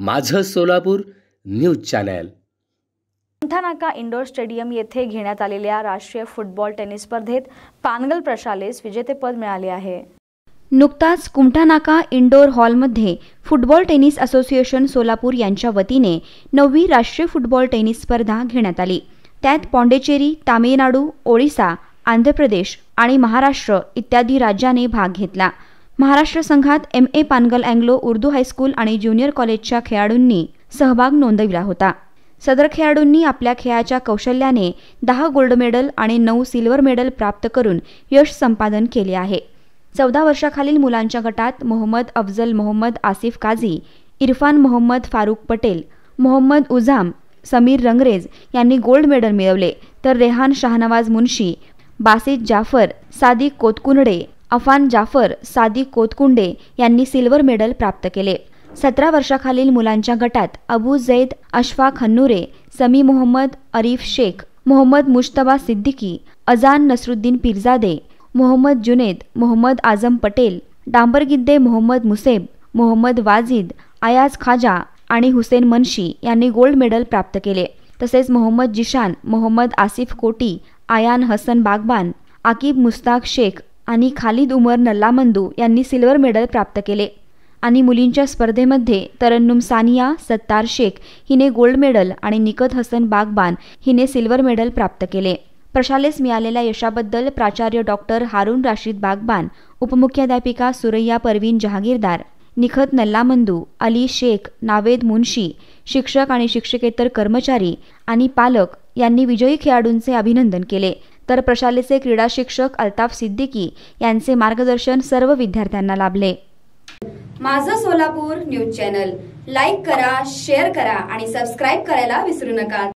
माझं Solapur news channel Naka indoor stadium येथे घेण्यात आलेल्या राष्ट्रीय फुटबॉल टेनिस स्पर्धेत पानगल प्रशालेस विजेतेपद मिळाले आहे नुकताच कुंठानाका इंडोर हॉलमध्ये फुटबॉल टेनिस असोसिएशन सोलापूर यांच्या वतीने नववी राष्ट्रीय फुटबॉल टेनिस स्पर्धा घेण्यात आली त्यात पॉंडेचेरी तामिळनाडू ओडिसा आंध्र प्रदेश आणि महाराष्ट्र इत्यादी राज्याने भाग घेतला महाराष्ट्र संघात M A Pangal Anglo Urdu high school आणि ज्युनियर कॉलेजच्या खेळाडूंनी सहभाग नोंदविला होता सदर खेळाडूंनी आपल्या खेळाच्या कौशल्याने दहा गोल्ड मेडल आणि नऊ सिल्वर मेडल प्राप्त करून यश संपादन केले आहे चौदा वर्षाखालील मुलांच्या गटात मोहम्मद अफजल मोहम्मद आसिफ काझी इरफान मोहम्मद फारूक पटेल मोहम्मद उझाम समीर रंगरेज यांनी गोल्ड मेडल मिळवले तर रेहान शाहनवाज मुन्शी बासित जाफर सादिक कोतकुंडे अफान जाफर सादी कोतकुंडे यांनी सिल्वर मेडल प्राप्त केले सतरा वर्षाखालील मुलांच्या गटात अबू जैद अशफाक हन्नुरे समी मोहम्मद अरिफ शेख मोहम्मद मुश्तबा सिद्दीकी अजान नसरुद्दीन पिरजादे मोहम्मद जुनेद मोहम्मद आझम पटेल डांबरगिद्दे मोहम्मद मुसेब मोहम्मद वाजिद आयाज खाजा आणि हुसेन मनशी यांनी गोल्ड मेडल प्राप्त केले तसेच मोहम्मद जिशान मोहम्मद आसिफ कोटी आयान हसन बागबान आकिब मुस्ताक शेख आणि खालिद उमर नल्लामंदू यांनी सिल्वर मेडल प्राप्त केले आणि मुलींच्या स्पर्धेमध्ये तरन्नुम सानिया सत्तार शेख हिने गोल्ड मेडल आणि निकत हसन बागबान हिने सिल्वर मेडल प्राप्त केले प्रशालेस मिळालेल्या यशाबद्दल प्राचार्य डॉक्टर हारून राशीद बागबान उपमुख्याध्यापिका सुरैया परवीन जहागीरदार निखत नल्लामंदू अली शेख नावेद मुन्शी शिक्षक आणि शिक्षकेतर कर्मचारी आणि पालक यांनी विजयी खेळाडूंचे अभिनंदन केले तर प्रशालेचे क्रीडा शिक्षक अल्ताफ सिद्दीकी यांचे मार्गदर्शन सर्व विद्यार्थ्यांना लाभले माझं सोलापूर न्यूज चॅनल लाईक करा शेअर करा आणि सबस्क्राईब करायला विसरू नका